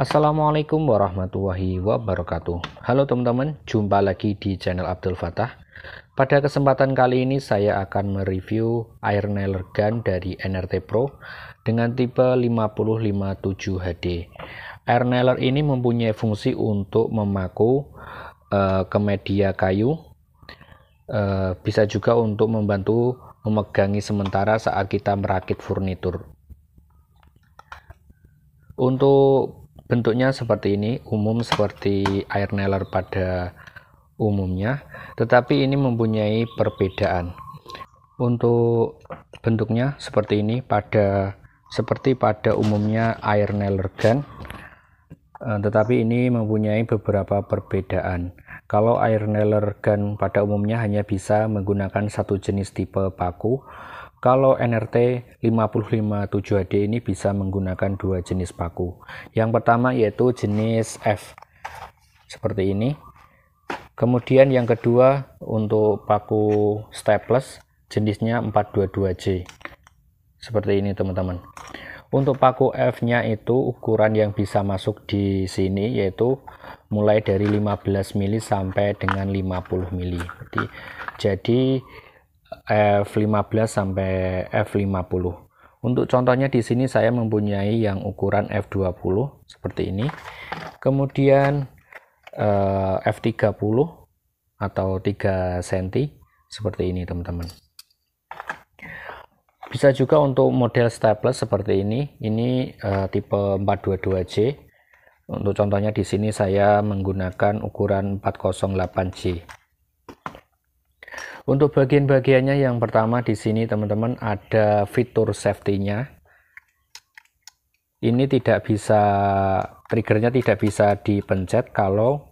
Assalamualaikum warahmatullahi wabarakatuh. Halo teman-teman, jumpa lagi di channel Abdul Fatah. Pada kesempatan kali ini saya akan mereview air nailer gun dari NRT Pro dengan tipe 5057HD. Air nailer ini mempunyai fungsi untuk memaku uh, ke media kayu, uh, bisa juga untuk membantu memegangi sementara saat kita merakit furnitur. Untuk Bentuknya seperti ini, umum seperti air neler pada umumnya, tetapi ini mempunyai perbedaan. Untuk bentuknya seperti ini pada seperti pada umumnya air neler gun, eh, tetapi ini mempunyai beberapa perbedaan. Kalau air neler gun pada umumnya hanya bisa menggunakan satu jenis tipe paku, kalau NRT 557 hd ini bisa menggunakan dua jenis paku. Yang pertama yaitu jenis F seperti ini. Kemudian yang kedua untuk paku staples jenisnya 422J. Seperti ini teman-teman. Untuk paku F-nya itu ukuran yang bisa masuk di sini yaitu mulai dari 15 mili sampai dengan 50 mili. Jadi, jadi F15 sampai F50. Untuk contohnya di sini saya mempunyai yang ukuran F20 seperti ini. Kemudian eh, F30 atau 3 cm seperti ini teman-teman. Bisa juga untuk model staples seperti ini. Ini eh, tipe 422J. Untuk contohnya di sini saya menggunakan ukuran 408J. Untuk bagian-bagiannya yang pertama di sini teman-teman ada fitur safety-nya. Ini tidak bisa triggernya tidak bisa dipencet kalau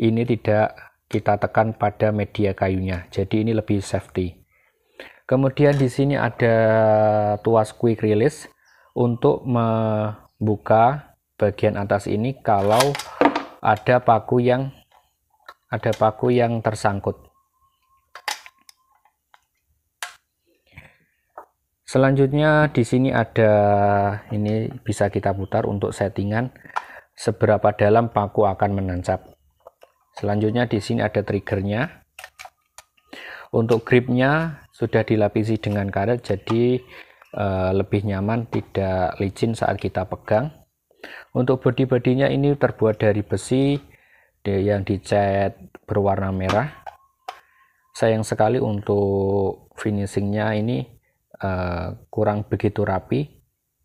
ini tidak kita tekan pada media kayunya. Jadi ini lebih safety. Kemudian di sini ada tuas quick release untuk membuka bagian atas ini kalau ada paku yang ada paku yang tersangkut. Selanjutnya di sini ada ini bisa kita putar untuk settingan seberapa dalam paku akan menancap. Selanjutnya di sini ada triggernya. Untuk gripnya sudah dilapisi dengan karet jadi e, lebih nyaman tidak licin saat kita pegang. Untuk body-bodinya ini terbuat dari besi yang dicat berwarna merah. Sayang sekali untuk finishingnya ini Eh, kurang begitu rapi.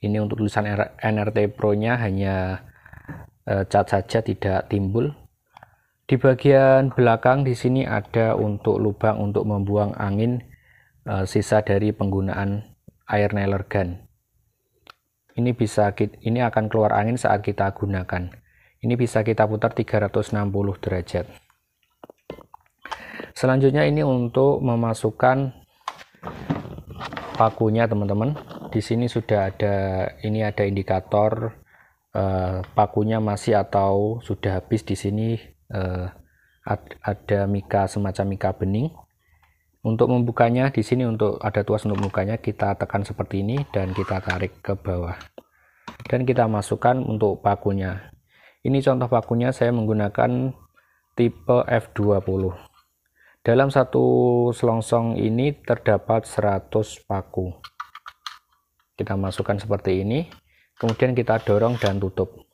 Ini untuk tulisan NRT Pro-nya hanya eh, cat saja tidak timbul. Di bagian belakang di sini ada untuk lubang untuk membuang angin eh, sisa dari penggunaan air nailer gun. Ini bisa ini akan keluar angin saat kita gunakan. Ini bisa kita putar 360 derajat. Selanjutnya ini untuk memasukkan pakunya teman-teman di sini sudah ada ini ada indikator eh, pakunya masih atau sudah habis di sini eh, ada mika semacam mika bening untuk membukanya di sini untuk ada tuas untuk membukanya kita tekan seperti ini dan kita tarik ke bawah dan kita masukkan untuk pakunya ini contoh pakunya saya menggunakan tipe F20 dalam satu selongsong ini terdapat 100 paku. Kita masukkan seperti ini, kemudian kita dorong dan tutup.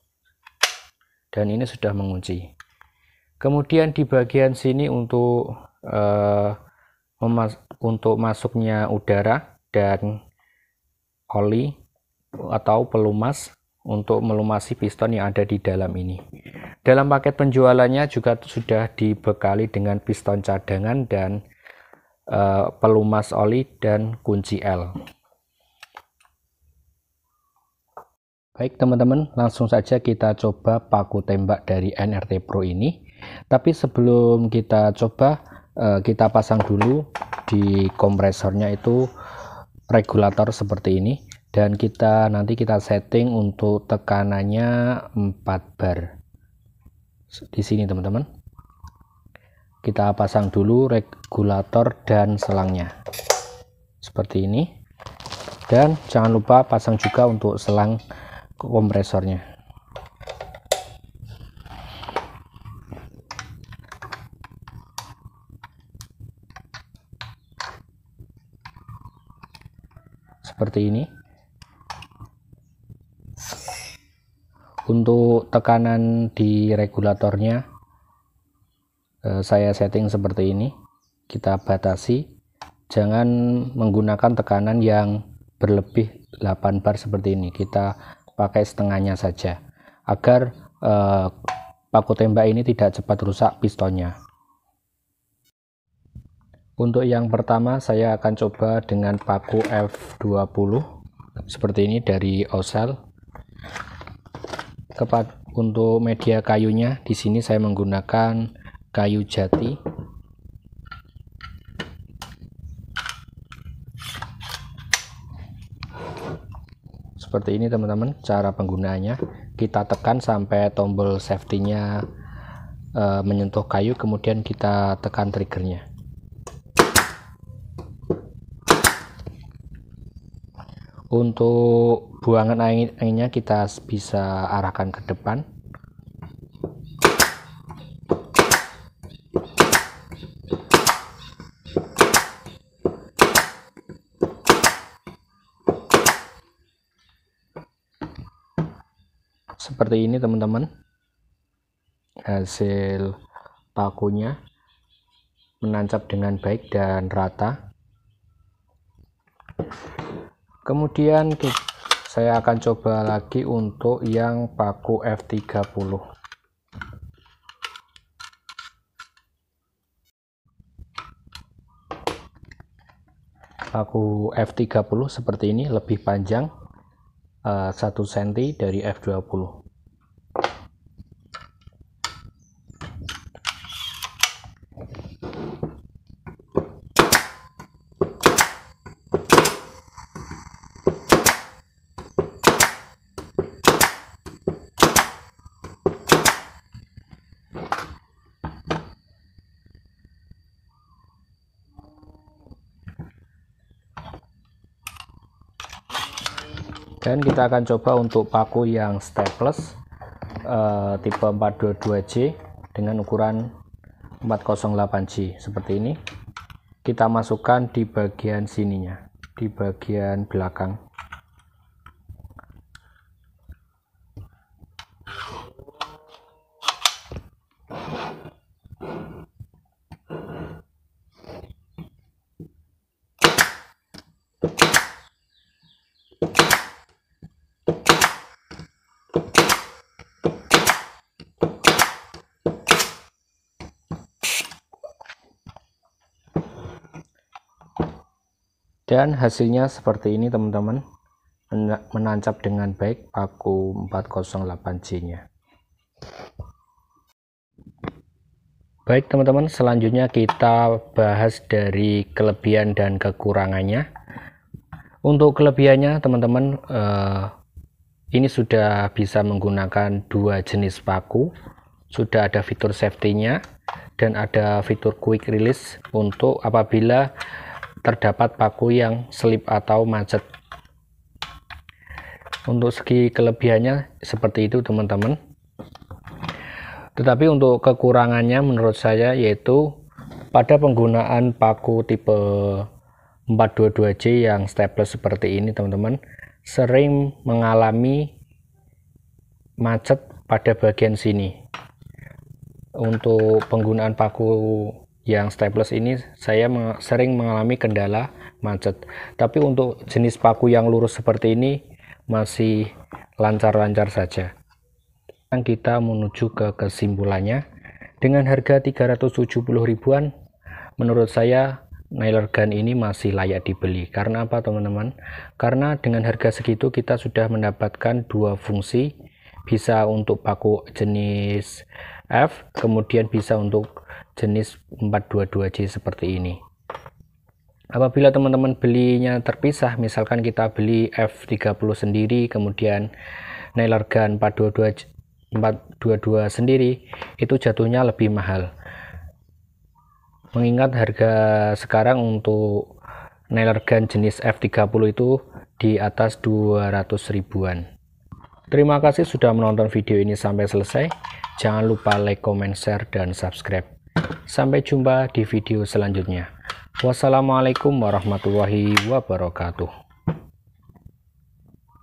Dan ini sudah mengunci. Kemudian di bagian sini untuk eh, untuk masuknya udara dan oli atau pelumas untuk melumasi piston yang ada di dalam ini. Dalam paket penjualannya juga sudah dibekali dengan piston cadangan dan uh, pelumas oli dan kunci L. Baik teman-teman, langsung saja kita coba paku tembak dari NRT Pro ini. Tapi sebelum kita coba, uh, kita pasang dulu di kompresornya itu regulator seperti ini dan kita nanti kita setting untuk tekanannya 4 bar di sini teman-teman kita pasang dulu regulator dan selangnya seperti ini dan jangan lupa pasang juga untuk selang kompresornya seperti ini untuk tekanan di regulatornya eh, saya setting seperti ini kita batasi jangan menggunakan tekanan yang berlebih 8 bar seperti ini kita pakai setengahnya saja agar eh, paku tembak ini tidak cepat rusak pistonnya untuk yang pertama saya akan coba dengan paku F20 seperti ini dari Osel kepada untuk media kayunya di sini saya menggunakan kayu jati seperti ini teman-teman cara penggunaannya kita tekan sampai tombol safety nya e, eh, menyentuh kayu kemudian kita tekan triggernya untuk buangan angin anginnya kita bisa arahkan ke depan seperti ini teman-teman hasil pakunya menancap dengan baik dan rata kemudian saya akan coba lagi untuk yang paku F30 paku F30 seperti ini lebih panjang uh, 1 cm dari F20 dan kita akan coba untuk paku yang staples uh, tipe 422C dengan ukuran 408C seperti ini kita masukkan di bagian sininya di bagian belakang dan hasilnya seperti ini teman-teman menancap dengan baik paku 408C nya baik teman-teman selanjutnya kita bahas dari kelebihan dan kekurangannya untuk kelebihannya teman-teman eh, ini sudah bisa menggunakan dua jenis paku sudah ada fitur safety nya dan ada fitur quick release untuk apabila terdapat paku yang selip atau macet. Untuk segi kelebihannya seperti itu teman-teman. Tetapi untuk kekurangannya menurut saya yaitu pada penggunaan paku tipe 422J yang staples seperti ini teman-teman sering mengalami macet pada bagian sini untuk penggunaan paku yang staples ini saya sering mengalami kendala macet. Tapi untuk jenis paku yang lurus seperti ini masih lancar-lancar saja. Sekarang kita menuju ke kesimpulannya. Dengan harga 370 ribuan, menurut saya nailer gun ini masih layak dibeli. Karena apa teman-teman? Karena dengan harga segitu kita sudah mendapatkan dua fungsi bisa untuk paku jenis F kemudian bisa untuk jenis 422 c seperti ini apabila teman-teman belinya terpisah misalkan kita beli F30 sendiri kemudian nailer gun 422 422 sendiri itu jatuhnya lebih mahal mengingat harga sekarang untuk nailer gun jenis F30 itu di atas 200 ribuan Terima kasih sudah menonton video ini sampai selesai. Jangan lupa like, comment, share, dan subscribe. Sampai jumpa di video selanjutnya. Wassalamualaikum warahmatullahi wabarakatuh.